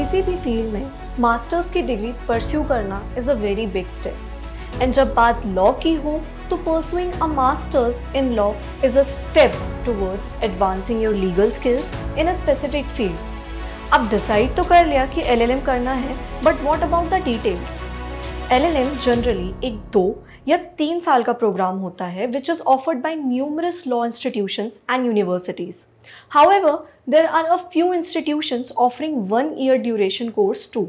किसी भी फील्ड में मास्टर्स की डिग्री परस्यू करना is a very big step and जब बात लॉ की हो तो pursuing a masters in law is a step towards advancing your legal skills in a specific field अब डिसाइड तो कर लिया कि एलएलएम करना है but what about the details एल जनरली एक दो यह तीन साल का प्रोग्राम होता है which is offered by numerous law institutions and universities however there are a few institutions offering one year duration course too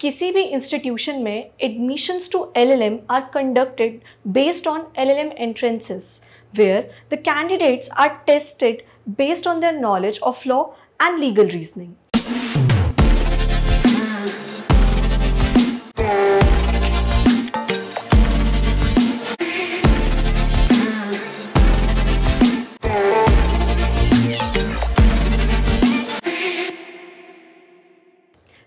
किसी भी इंस्टीट्यूशन में admissions to L L M are conducted based on L L M entrances where the candidates are tested based on their knowledge of law and legal reasoning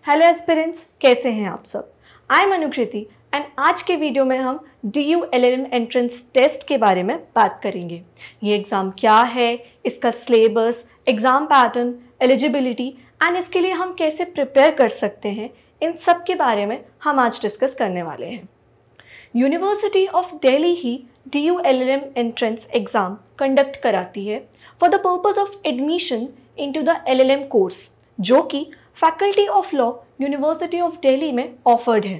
hello aspirants कैसे हैं आप सब I am Anukriti and आज के video में हम D U L L M entrance test के बारे में बात करेंगे ये एग्ज़ाम क्या है इसका syllabus exam pattern eligibility and इसके लिए हम कैसे प्रिपेयर कर सकते हैं इन सब के बारे में हम आज डिस्कस करने वाले हैं यूनिवर्सिटी ऑफ डेली ही D U L L M entrance exam conduct कराती है for the purpose of admission into the L L M course जो कि Faculty of Law University of Delhi में ऑफर्ड है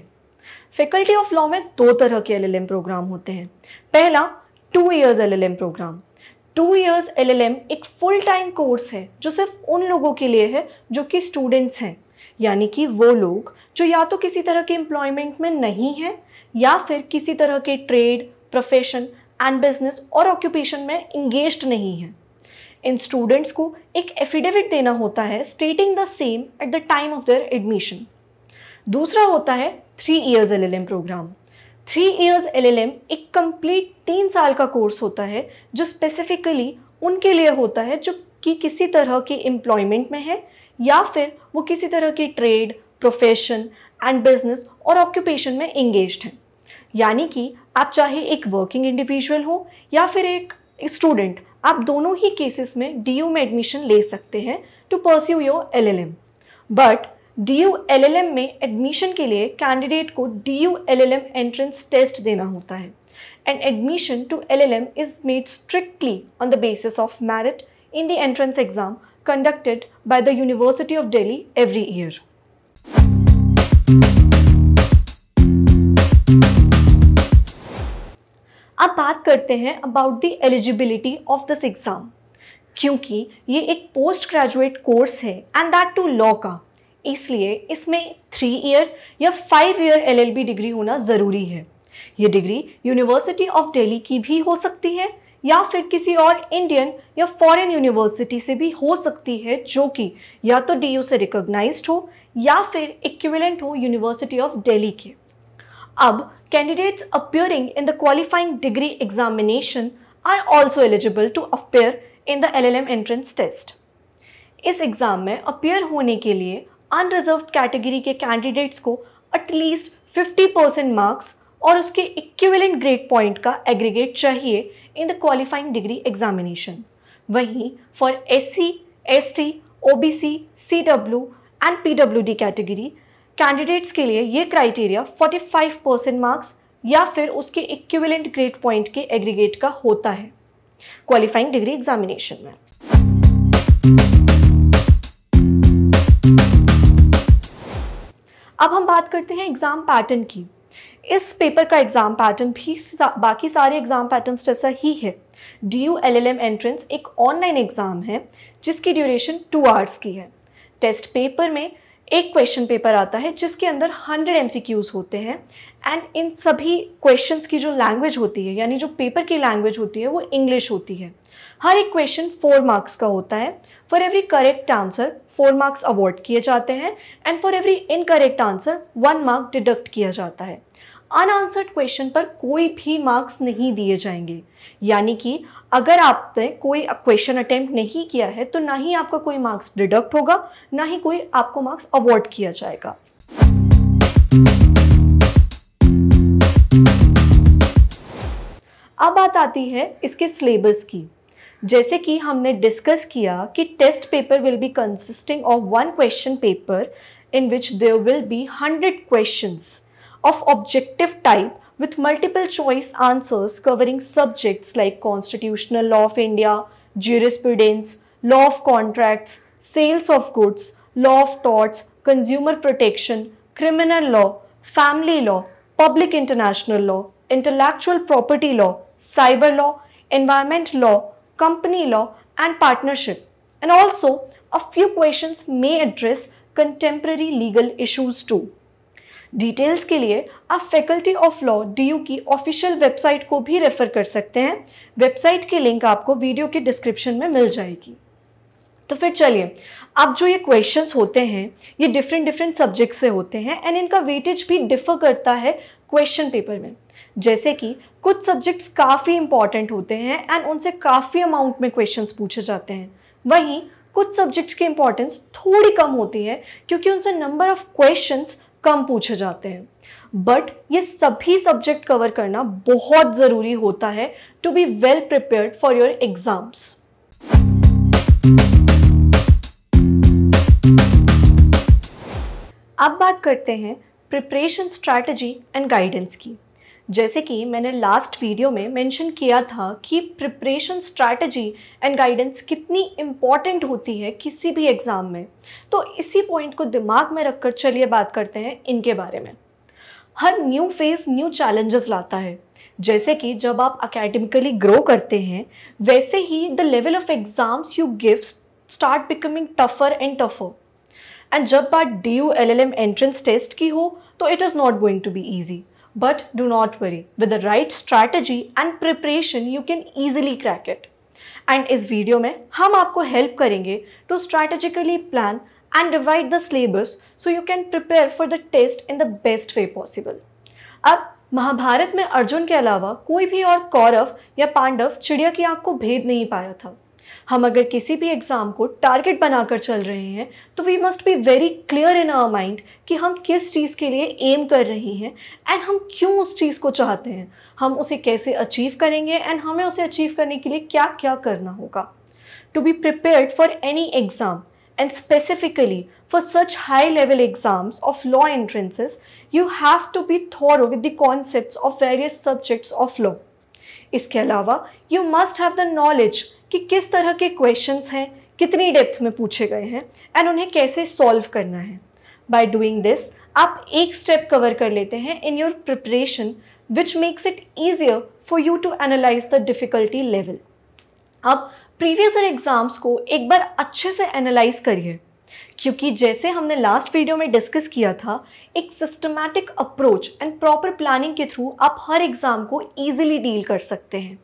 फैकल्टी ऑफ लॉ में दो तरह के एलएलएम प्रोग्राम होते हैं पहला two years LLM programme two years LLM एक फुल टाइम कोर्स है जो सिर्फ उन लोगों के लिए है जो कि स्टूडेंट्स हैं यानी कि वो लोग जो या तो किसी तरह के एम्प्लॉयमेंट में नहीं हैं या फिर किसी तरह के ट्रेड प्रोफेशन एंड बिजनेस और ऑक्यूपेशन में इंगेज नहीं हैं इन स्टूडेंट्स को एक एफिडेविट देना होता है stating the same at the time of their admission दूसरा होता है three years LLM programme three years LLM एक कंप्लीट तीन साल का कोर्स होता है जो स्पेसिफिकली उनके लिए होता है जो कि किसी तरह की एम्प्लॉयमेंट में है या फिर वो किसी तरह की ट्रेड प्रोफेशन एंड बिजनेस और ऑक्यूपेशन में इंगेज हैं यानी कि आप चाहे एक वर्किंग इंडिविजुअल हो या फिर एक स्टूडेंट आप दोनों ही केसेस में डी यू में एडमिशन ले सकते हैं to pursue your L L M but D U L L M में एडमिशन के लिए कैंडिडेट को D U L L M entrance test देना होता है and admission to L L M is made strictly on the basis of merit in the entrance exam conducted by the University of Delhi every year अब बात करते हैं about the eligibility of this exam क्योंकि ये एक post graduate course है and that too law का इसलिए इसमें थ्री ईयर या फाइव ईयर एलएलबी डिग्री होना ज़रूरी है ये डिग्री यूनिवर्सिटी ऑफ दिल्ली की भी हो सकती है या फिर किसी और इंडियन या फॉरेन यूनिवर्सिटी से भी हो सकती है जो कि या तो यू से रिकोगनाइज हो या फिर इक्विवेलेंट हो यूनिवर्सिटी ऑफ दिल्ली के अब in the qualifying degree examination are also eligible to appear in the L L M entrance test इस एग्ज़ाम में अपेयर होने के लिए अनरिजर्व कैटेगरी के कैंडिडेट्स को एटलीस्ट 50 परसेंट मार्क्स और उसके इक्विवेलेंट ग्रेड पॉइंट का एग्रीगेट चाहिए in the qualifying degree examination वहीं for S C S T O B C C W and P W D category candidates के लिए ये क्राइटेरिया 45 परसेंट मार्क्स या फिर उसके इक्विवेलेंट ग्रेड पॉइंट के एग्रीगेट का होता है क्वालिफाइंग डिग्री एग्जामिनेशन में अब हम बात करते हैं एग्जाम पैटर्न की इस पेपर का एग्जाम पैटर्न भी सा, बाकी सारे एग्जाम पैटर्न जैसा ही है D U L L M entrance एक ऑनलाइन एग्ज़ाम है जिसकी ड्यूरेशन टू आवर्स की है टेस्ट पेपर में एक क्वेश्चन पेपर आता है जिसके अंदर हंड्रेड एम होते हैं एंड इन सभी क्वेश्चन की जो लैंग्वेज होती है यानी जो पेपर की लैंग्वेज होती है वो इंग्लिश होती है हर एक क्वेश्चन फोर मार्क्स का होता है for every correct answer four marks award किए जाते हैं and for every incorrect answer one mark deduct किया जाता है अनआंसर्ड क्वेश्चन पर कोई भी मार्क्स नहीं दिए जाएंगे यानी कि अगर आपने कोई क्वेश्चन अटेम्प्ट नहीं किया है तो ना ही आपका कोई मार्क्स डिडक्ट होगा ना ही कोई आपको मार्क्स अवॉर्ड किया जाएगा अब बात आती है इसके सिलेबस की जैसे कि हमने डिस्कस किया कि test paper will be consisting of one question paper in which there will be hundred questions of objective type with multiple choice answers covering subjects like constitutional law of India, jurisprudence, law of contracts, sales of goods, law of torts, consumer protection, criminal law, family law, public international law, intellectual property law, cyber law, environment law, company law and partnership. And also a few questions may address contemporary legal issues too. Details के लिए आप Faculty of Law D की official website को भी refer कर सकते हैं website की लिंक आपको वीडियो के डिस्क्रिप्शन में मिल जाएगी तो फिर चलिए अब जो ये क्वेश्चंस होते हैं ये डिफरेंट डिफरेंट सब्जेक्ट से होते हैं एंड इनका वेटेज भी डिफर करता है क्वेश्चन पेपर में जैसे कि कुछ सब्जेक्ट्स काफ़ी इंपॉर्टेंट होते हैं एंड उनसे काफ़ी अमाउंट में क्वेश्चंस पूछे जाते हैं वहीं कुछ सब्जेक्ट्स की इंपॉर्टेंस थोड़ी कम होती है क्योंकि उनसे नंबर ऑफ क्वेश्चंस कम पूछे जाते हैं बट ये सभी सब्जेक्ट कवर करना बहुत ज़रूरी होता है to be well prepared for your exams अब बात करते हैं प्रिपरेशन स्ट्रैटेजी एंड गाइडेंस की जैसे कि मैंने लास्ट वीडियो में मेंशन किया था कि प्रिपरेशन स्ट्रैटेजी एंड गाइडेंस कितनी इम्पॉर्टेंट होती है किसी भी एग्ज़ाम में तो इसी पॉइंट को दिमाग में रखकर चलिए बात करते हैं इनके बारे में हर न्यू फेज़ न्यू चैलेंजेस लाता है जैसे कि जब आप अकेडमिकली ग्रो करते हैं वैसे ही the level of exams you give start becoming tougher and tougher and जब बात D U L L M entrance test की हो तो it is not going to be easy But do not worry, with the right strategy and preparation, you can easily crack it. And इस video में हम आपको help करेंगे to strategically plan and divide the syllabus so you can prepare for the test in the best way possible अब महाभारत में अर्जुन के अलावा कोई भी और कौरव या पांडव चिड़िया की आंख को भेद नहीं पाया था हम अगर किसी भी एग्ज़ाम को टारगेट बनाकर चल रहे हैं तो we must be very clear in our mind कि हम किस चीज़ के लिए एम कर रहे हैं एंड हम क्यों उस चीज़ को चाहते हैं हम उसे कैसे अचीव करेंगे एंड हमें उसे अचीव करने के लिए क्या क्या करना होगा to be prepared for any exam and specifically for such high level exams of law entrances you have to be thorough with the concept of various subjects of law इसके अलावा you must have the knowledge कि किस तरह के questions हैं कितनी depth में पूछे गए हैं एंड उन्हें कैसे सॉल्व करना है बाय डूइंग दिस आप एक स्टेप कवर कर लेते हैं in your preparation which makes it easier for you to analyse the difficulty level अब प्रीवियस एग्ज़ाम्स को एक बार अच्छे से एनालाइज करिए क्योंकि जैसे हमने लास्ट वीडियो में डिस्कस किया था एक systematic approach and proper planning के थ्रू आप हर एग्ज़ाम को ईजिली डील कर सकते हैं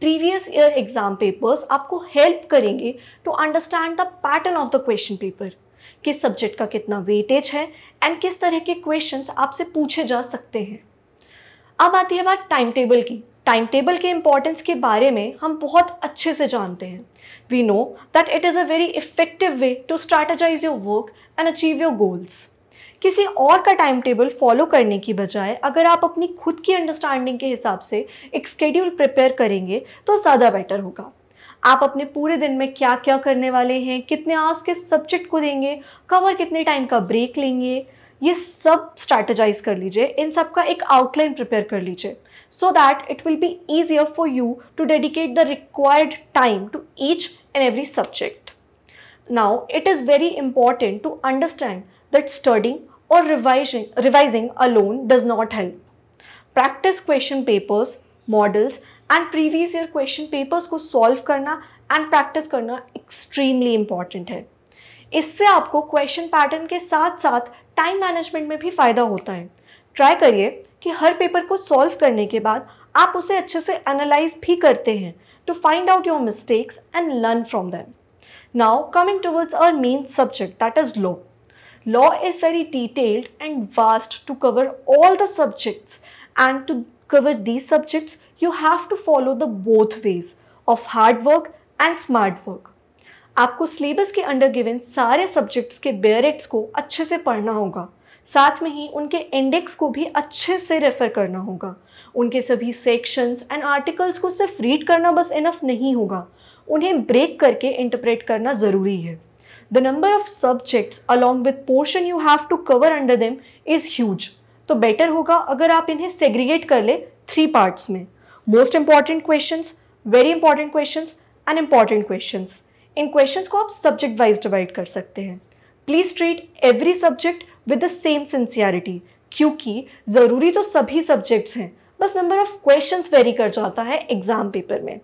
प्रीवियस ईयर एग्ज़ाम पेपर्स आपको हेल्प करेंगे to understand the pattern of the question paper किस सब्जेक्ट का कितना वेटेज है एंड किस तरह के क्वेश्चंस आपसे पूछे जा सकते हैं अब आती है बात टाइम टेबल की टाइम टेबल के इम्पॉर्टेंस के बारे में हम बहुत अच्छे से जानते हैं we know that it is a very effective way to strategise your work and achieve your goals किसी और का टाइम टेबल फॉलो करने की बजाय अगर आप अपनी खुद की अंडरस्टैंडिंग के हिसाब से एक स्केड्यूल प्रिपेयर करेंगे तो ज़्यादा बेटर होगा आप अपने पूरे दिन में क्या क्या करने वाले हैं कितने आवर्स के सब्जेक्ट को देंगे कब और कितने टाइम का ब्रेक लेंगे ये सब स्ट्रैटेजाइज कर लीजिए इन सब का एक आउटलाइन प्रिपेयर कर लीजिए so that it will be easier for you to dedicate the required time to each and every subject. Now, it is very important to understand that studying or revising, revising alone does not help. Practice question papers, models and previous year question papers ko solve karna and practice karna extremely important hai. इससे आपको question pattern के साथ साथ time management में भी फ़ायदा होता है ट्राई करिए कि हर पेपर को सॉल्व करने के बाद आप उसे अच्छे से एनालाइज भी करते हैं to find out your mistakes and learn from them now coming towards our main subject that is law law is very detailed and vast to cover all the subjects and to cover these subjects you have to follow the both ways of hard work and smart work आपको syllabus के under given सारे subjects के बेरिट्स को अच्छे से पढ़ना होगा साथ में ही उनके इंडेक्स को भी अच्छे से रेफ़र करना होगा उनके सभी सेक्शंस एंड आर्टिकल्स को सिर्फ रीड करना बस इनफ नहीं होगा उन्हें ब्रेक करके इंटरप्रेट करना ज़रूरी है the number of subjects along with portion you have to cover under them is huge तो बेटर होगा अगर आप इन्हें सेग्रीगेट कर ले थ्री पार्ट्स में most important question very important question and important question इन क्वेश्चन को आप सब्जेक्ट वाइज डिवाइड कर सकते हैं please treat every subject with the same sincerity क्योंकि ज़रूरी तो सभी सब्जेक्ट्स हैं बस नंबर ऑफ क्वेश्चंस वेरी कर जाता है एग्ज़ाम पेपर में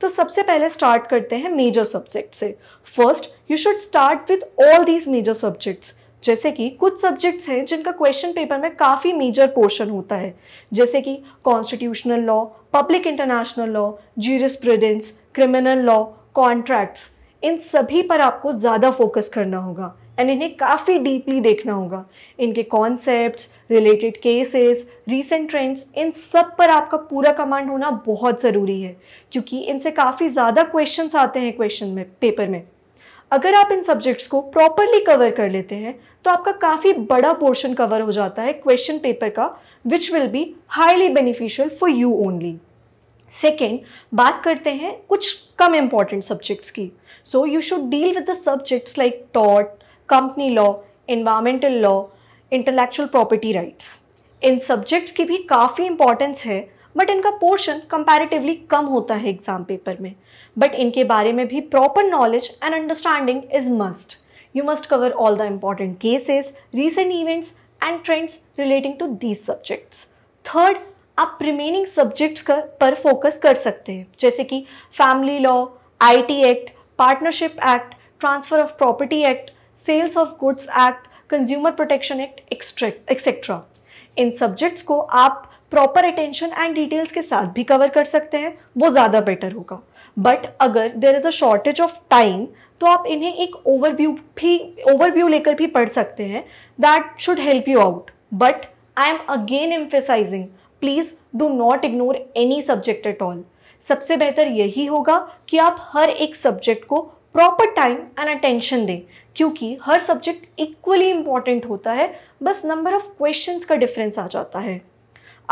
तो सबसे पहले स्टार्ट करते हैं मेजर सब्जेक्ट से first you should start with all these major subjects जैसे कि कुछ सब्जेक्ट्स हैं जिनका क्वेश्चन पेपर में काफ़ी मेजर पोर्शन होता है जैसे कि constitutional law public international law jurisprudence criminal law contracts इन सभी पर आपको ज़्यादा फोकस करना होगा एंड इन्हें काफ़ी डीपली देखना होगा इनके concept related cases recent trends इन सब पर आपका पूरा कमांड होना बहुत ज़रूरी है क्योंकि इनसे काफ़ी ज़्यादा क्वेश्चंस आते हैं क्वेश्चन में पेपर में अगर आप इन सब्जेक्ट्स को प्रॉपरली कवर कर लेते हैं तो आपका काफ़ी बड़ा पोर्शन कवर हो जाता है क्वेश्चन पेपर का which will be highly beneficial for you only second बात करते हैं कुछ कम इम्पॉर्टेंट सब्जेक्ट्स की so you should deal with the subjects like टॉट company law environmental law intellectual property rights इन सब्जेक्ट्स की भी काफ़ी इंपॉर्टेंस है बट इनका पोर्शन कंपैरेटिवली कम होता है एग्ज़ाम पेपर में बट इनके बारे में भी proper knowledge and understanding is must you must cover all the important cases recent events and trends relating to these subjects third आप रिमेनिंग सब्जेक्ट्स पर फोकस कर सकते हैं जैसे कि family law T act partnership act transfer of property act sales of goods act consumer protection act et cetera इन subjects को आप प्रॉपर अटेंशन एंड डिटेल्स के साथ भी कवर कर सकते हैं वो ज़्यादा बेटर होगा बट अगर there is a shortage of time तो आप इन्हें एक ओवरव्यू भी ओवरव्यू लेकर भी पढ़ सकते हैं that should help you out but I am again emphasising please do not ignore any subject at all सबसे बेहतर यही होगा कि आप हर एक सब्जेक्ट को प्रॉपर टाइम एंड अटेंशन दें क्योंकि हर सब्जेक्ट इक्वली इम्पॉर्टेंट होता है बस नंबर ऑफ क्वेश्चंस का डिफरेंस आ जाता है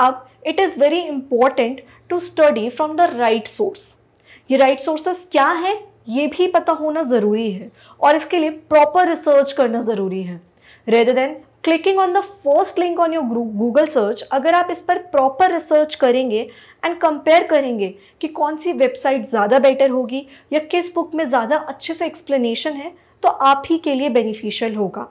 अब it is very important to study from the right source ये राइट right सोर्सेस क्या हैं ये भी पता होना ज़रूरी है और इसके लिए प्रॉपर रिसर्च करना ज़रूरी है rather than clicking on the first link on your Google search अगर आप इस पर प्रॉपर रिसर्च करेंगे एंड कंपेयर करेंगे कि कौन सी वेबसाइट ज़्यादा बेटर होगी या किस बुक में ज़्यादा अच्छे से एक्सप्लेनेशन है तो आप ही के लिए बेनिफिशियल होगा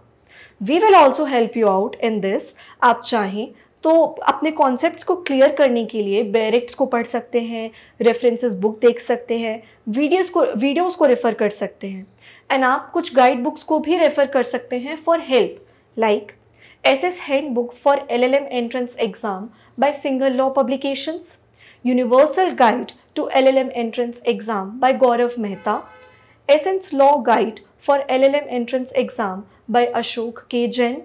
we will also help you out in this आप चाहें तो अपने कॉन्सेप्ट्स को क्लियर करने के लिए बैरेक्ट्स को पढ़ सकते हैं रेफरेंसेस बुक देख सकते हैं वीडियोस को वीडियोस को रेफ़र कर सकते हैं एंड आप कुछ गाइड बुक्स को भी रेफ़र कर सकते हैं for help like S S hand book for L L M entrance exam by Singhal law publications universal guide to L L M entrance exam by Gaurav Mehta essence law guide for L L M entrance exam by Ashok K Jain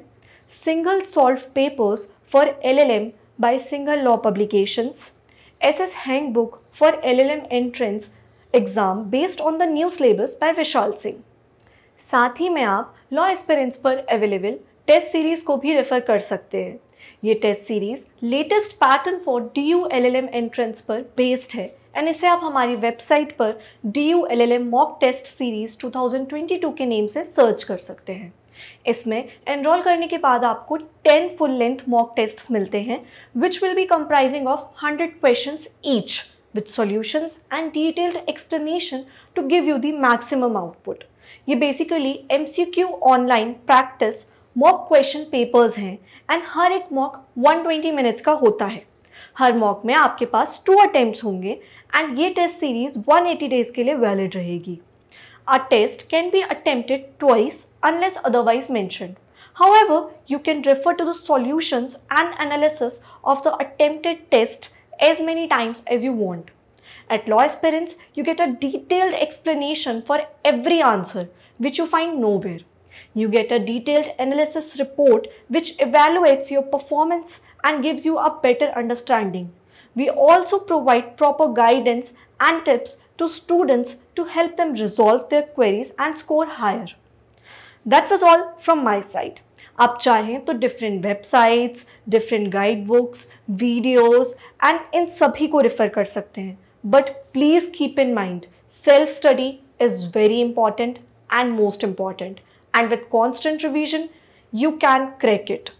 Singhal solved papers for L L M by Singhal law publications S S hand book for L L M entrance exam based on the new syllabus by Vishal Singh साथ ही में आप law एक्सपेरेंस पर available test series को भी refer कर सकते हैं ये test series latest pattern for D U L L M entrance पर बेस्ड है एंड इसे आप हमारी वेबसाइट पर D U L L M mock test series 2022 के नेम से सर्च कर सकते हैं इसमें एनरोल करने के बाद आपको 10 फुल लेंथ मॉक टेस्ट्स मिलते हैं which will be comprising of 100 question each with solution and detailed explanation to give you the maximum output ये basically M C Q online practice mock question papers हैं and हर एक mock 120 minutes का होता है हर mock में आपके पास टू अटेम्प्ट होंगे एंड ये टेस्ट सीरीज 180 डेज के लिए वैलिड रहेगी a test can be attempted twice unless otherwise mentioned. However, you can refer to the solutions and analysis of the attempted test as many times as you want. At law aspirants, you get a detailed explanation for every answer, which you find nowhere. You get a detailed analysis report which evaluates your performance and gives you a better understanding. We also provide proper guidance and tips to students to help them resolve their queries and score higher. That was all from my side. आप चाहें तो different websites different guide books videos and इन सभी को in कर सकते हैं but please keep in mind self study is very important and most and with constant revision, you can crack it.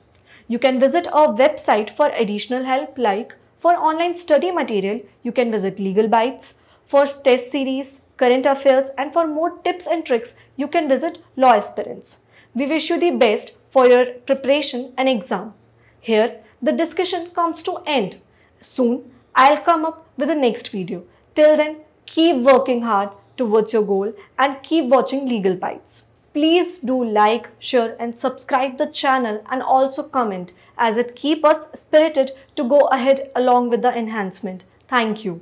You can visit our website for additional help like for online study material, you can visit Legal Bites. For test series, current affairs and for more tips and tricks, you can visit Law Aspirants. We wish you the best for your preparation and exam. Here, the discussion comes to end. Soon, I'll come up with the next video. Till then, keep working hard towards your goal and keep watching Legal Bites. Please do like, share and subscribe the channel and also comment as it keep us spirited to go ahead along with the enhancement. Thank you.